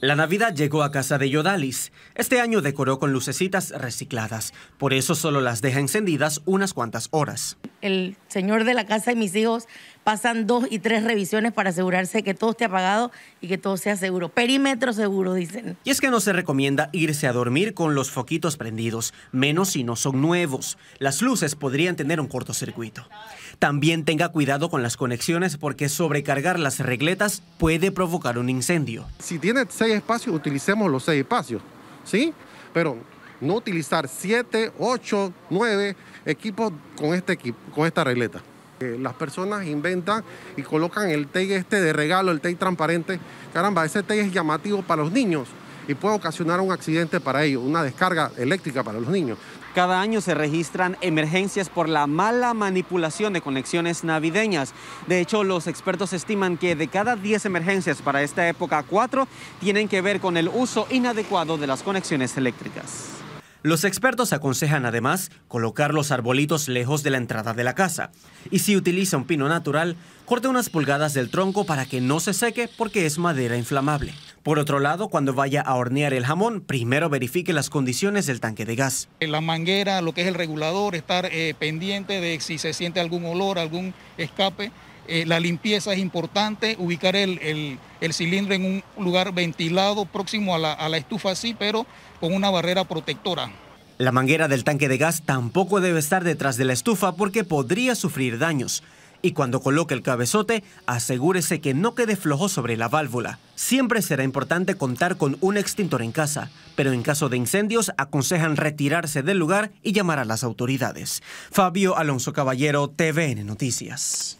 La Navidad llegó a casa de Yodalis. Este año decoró con lucecitas recicladas, por eso solo las deja encendidas unas cuantas horas. El señor de la casa y mis hijos pasan dos y tres revisiones para asegurarse que todo esté apagado y que todo sea seguro. Perímetro seguro, dicen. Y es que no se recomienda irse a dormir con los foquitos prendidos, menos si no son nuevos. Las luces podrían tener un cortocircuito. También tenga cuidado con las conexiones porque sobrecargar las regletas puede provocar un incendio. Si tiene seis espacios, utilicemos los seis espacios, ¿sí? Pero no utilizar siete, ocho, nueve equipos con, este con esta regleta. Eh, las personas inventan y colocan el TEI este de regalo, el TEI transparente. Caramba, ese TEI es llamativo para los niños y puede ocasionar un accidente para ellos, una descarga eléctrica para los niños. Cada año se registran emergencias por la mala manipulación de conexiones navideñas. De hecho, los expertos estiman que de cada 10 emergencias para esta época, 4 tienen que ver con el uso inadecuado de las conexiones eléctricas. Los expertos aconsejan además colocar los arbolitos lejos de la entrada de la casa y si utiliza un pino natural, corte unas pulgadas del tronco para que no se seque porque es madera inflamable. Por otro lado, cuando vaya a hornear el jamón, primero verifique las condiciones del tanque de gas. La manguera, lo que es el regulador, estar eh, pendiente de si se siente algún olor, algún escape. Eh, la limpieza es importante, ubicar el, el cilindro en un lugar ventilado próximo a la, estufa, sí, pero con una barrera protectora. La manguera del tanque de gas tampoco debe estar detrás de la estufa porque podría sufrir daños y cuando coloque el cabezote, asegúrese que no quede flojo sobre la válvula. Siempre será importante contar con un extintor en casa, pero en caso de incendios aconsejan retirarse del lugar y llamar a las autoridades. Fabio Alonso Caballero, TVN Noticias.